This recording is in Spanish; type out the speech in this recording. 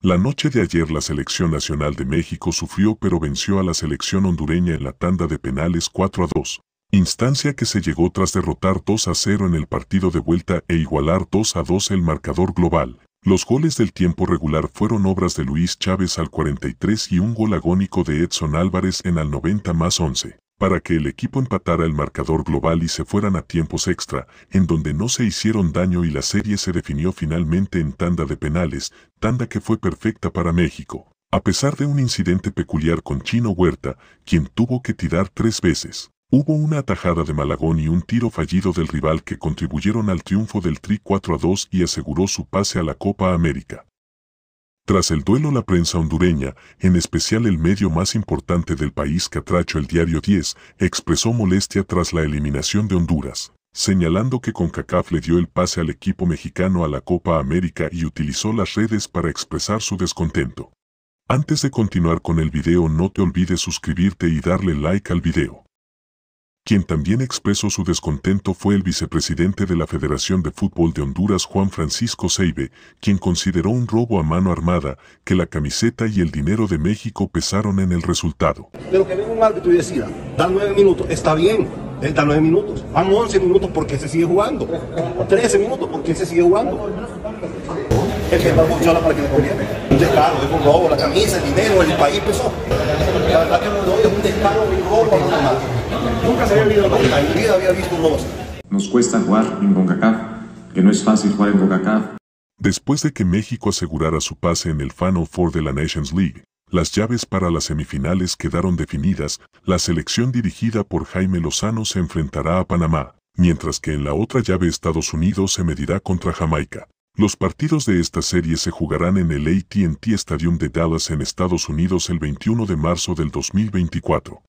La noche de ayer la Selección Nacional de México sufrió pero venció a la selección hondureña en la tanda de penales 4 a 2, instancia que se llegó tras derrotar 2 a 0 en el partido de vuelta e igualar 2 a 2 el marcador global. Los goles del tiempo regular fueron obras de Luis Chávez al 43 y un gol agónico de Edson Álvarez en al 90 más 11 para que el equipo empatara el marcador global y se fueran a tiempos extra, en donde no se hicieron daño y la serie se definió finalmente en tanda de penales, tanda que fue perfecta para México, a pesar de un incidente peculiar con Chino Huerta, quien tuvo que tirar tres veces. Hubo una atajada de Malagón y un tiro fallido del rival que contribuyeron al triunfo del Tri 4 a 2 y aseguró su pase a la Copa América. Tras el duelo la prensa hondureña, en especial el medio más importante del país Catracho el Diario 10, expresó molestia tras la eliminación de Honduras, señalando que CONCACAF le dio el pase al equipo mexicano a la Copa América y utilizó las redes para expresar su descontento. Antes de continuar con el video no te olvides suscribirte y darle like al video. Quien también expresó su descontento fue el vicepresidente de la Federación de Fútbol de Honduras Juan Francisco Seibe, quien consideró un robo a mano armada, que la camiseta y el dinero de México pesaron en el resultado. Pero que venga un árbitro y decida, Dan nueve minutos, está bien, Dan nueve minutos, van once minutos porque se sigue jugando, trece minutos porque se sigue jugando. El que más funciona para que le conviene. Un descaro, es un robo, la camisa, el dinero, el país pesó. La verdad que no es un descaro, un robo, nada más. Nunca se había visto nunca, vida había visto un Nos cuesta jugar en CONCACAF, que no es fácil jugar en CONCACAF. Después de que México asegurara su pase en el Final Four de la Nations League, las llaves para las semifinales quedaron definidas, la selección dirigida por Jaime Lozano se enfrentará a Panamá, mientras que en la otra llave Estados Unidos se medirá contra Jamaica. Los partidos de esta serie se jugarán en el AT&T Stadium de Dallas en Estados Unidos el 21 de marzo del 2024.